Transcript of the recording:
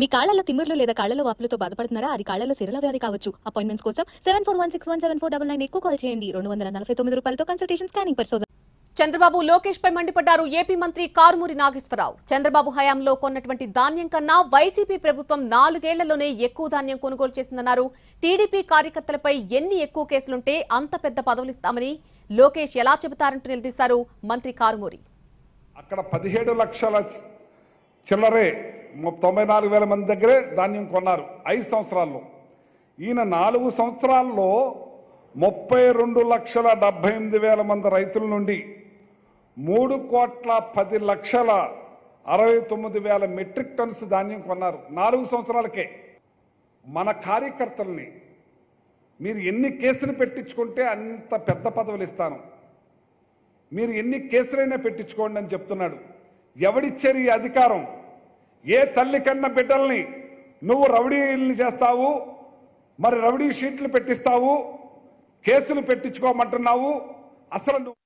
మీ కాళ్ళలో తిమ్మిర్లు లేదా కాళ్ళలో వాపులతో బాధపడుతున్నారా అది కాళ్ళలో సిరల వ్యాధి కావచ్చు అపాయింట్మెంట్స్ కోసం seven four one six one seven four double nine ఎక్కువ కాల్ చేయండి రెండు వందల నలభై తొమ్మిది రూపాయలతో కన్సల్టేషన్ స్కానింగ్ పరిశోధన చంద్రబాబు లోకేష్ పై మండిపడ్డారు ఏపీ మంత్రి కారుమూరి నాగేశ్వరరావు చంద్రబాబు హయాంలో కొన్నటువంటి ధాన్యం కన్నా వైసీపీ ప్రభుత్వం నాలుగేళ్లలోనే ఎక్కువ ధాన్యం కొనుగోలు చేసిందన్నారు టీడీపీ కార్యకర్తలపై ఎన్ని ఎక్కువ కేసులుంటే అంత పెద్ద పదవులు ఇస్తామని లోకేష్ ఎలా చెబుతారంటూ నిలదీశారు మంత్రి కారుమూరి అక్కడ పదిహేడు లక్షల చిల్లరే తొంభై నాలుగు వేల మంది దగ్గరే ధాన్యం కొన్నారు ఐదు సంవత్సరాల్లో ఈయన నాలుగు సంవత్సరాల్లో ముప్పై రెండు లక్షల డెబ్భై ఎనిమిది వేల మంది రైతుల నుండి మూడు కోట్ల పది లక్షల అరవై తొమ్మిది వేల మెట్రిక్ టన్స్ ధాన్యం కొన్నారు నాలుగు సంవత్సరాలకే మన కార్యకర్తల్ని మీరు ఎన్ని కేసులు పెట్టించుకుంటే అంత పెద్ద పదవులు ఇస్తాను మీరు ఎన్ని కేసులైనా పెట్టించుకోండి అని చెప్తున్నాడు ఎవడిచ్చారు ఈ అధికారం ఏ తల్లి కన్న బిడ్డల్ని నువ్వు రౌడీని చేస్తావు మరి రౌడీ షీట్లు పెట్టిస్తావు కేసులు పెట్టించుకోమంటున్నావు అసలు